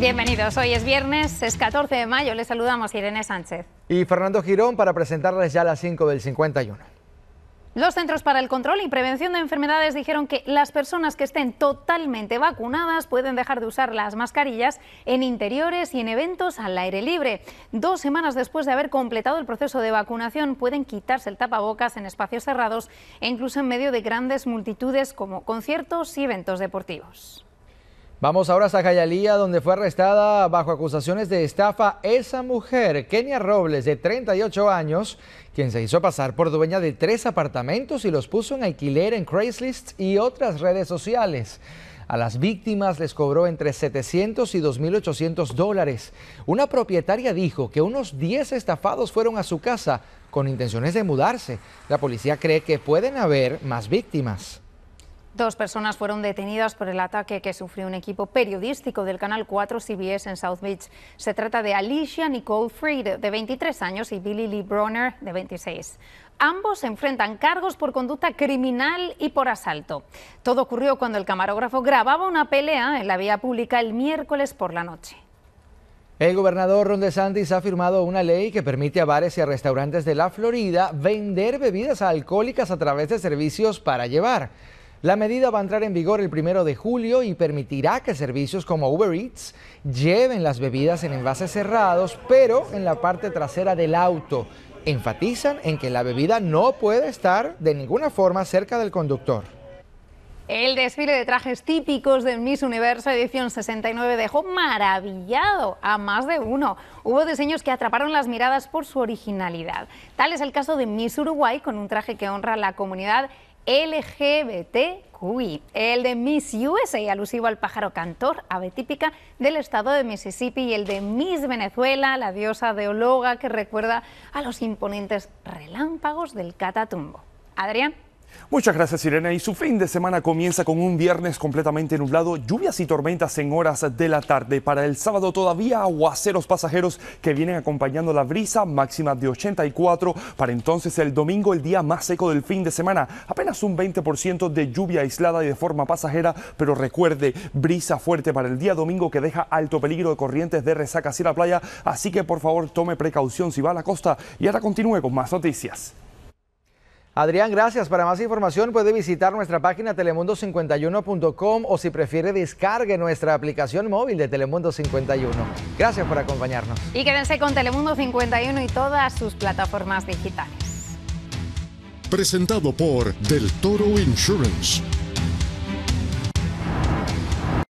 Bienvenidos, hoy es viernes, es 14 de mayo, les saludamos Irene Sánchez. Y Fernando Girón para presentarles ya las 5 del 51. Los Centros para el Control y Prevención de Enfermedades dijeron que las personas que estén totalmente vacunadas pueden dejar de usar las mascarillas en interiores y en eventos al aire libre. Dos semanas después de haber completado el proceso de vacunación pueden quitarse el tapabocas en espacios cerrados e incluso en medio de grandes multitudes como conciertos y eventos deportivos. Vamos ahora a Zajayalía, donde fue arrestada bajo acusaciones de estafa esa mujer, Kenia Robles, de 38 años, quien se hizo pasar por dueña de tres apartamentos y los puso en alquiler en Craigslist y otras redes sociales. A las víctimas les cobró entre 700 y 2.800 dólares. Una propietaria dijo que unos 10 estafados fueron a su casa con intenciones de mudarse. La policía cree que pueden haber más víctimas. Dos personas fueron detenidas por el ataque que sufrió un equipo periodístico del Canal 4 CBS en South Beach. Se trata de Alicia Nicole Freed, de 23 años, y Billy Lee Bronner, de 26. Ambos enfrentan cargos por conducta criminal y por asalto. Todo ocurrió cuando el camarógrafo grababa una pelea en la vía pública el miércoles por la noche. El gobernador Ron DeSantis ha firmado una ley que permite a bares y a restaurantes de la Florida vender bebidas alcohólicas a través de servicios para llevar. La medida va a entrar en vigor el primero de julio y permitirá que servicios como Uber Eats lleven las bebidas en envases cerrados, pero en la parte trasera del auto. Enfatizan en que la bebida no puede estar de ninguna forma cerca del conductor. El desfile de trajes típicos de Miss Universo edición 69 dejó maravillado a más de uno. Hubo diseños que atraparon las miradas por su originalidad. Tal es el caso de Miss Uruguay con un traje que honra a la comunidad LGBTQI, el de Miss USA, alusivo al pájaro cantor, ave típica del estado de Mississippi, y el de Miss Venezuela, la diosa de Ologa, que recuerda a los imponentes relámpagos del Catatumbo. Adrián. Muchas gracias Irene. Y su fin de semana comienza con un viernes completamente nublado, lluvias y tormentas en horas de la tarde. Para el sábado todavía aguaceros pasajeros que vienen acompañando la brisa máxima de 84. Para entonces el domingo el día más seco del fin de semana. Apenas un 20% de lluvia aislada y de forma pasajera, pero recuerde, brisa fuerte para el día domingo que deja alto peligro de corrientes de resaca hacia la playa. Así que por favor tome precaución si va a la costa y ahora continúe con más noticias. Adrián, gracias. Para más información puede visitar nuestra página telemundo51.com o si prefiere descargue nuestra aplicación móvil de Telemundo 51. Gracias por acompañarnos. Y quédense con Telemundo 51 y todas sus plataformas digitales. Presentado por Del Toro Insurance.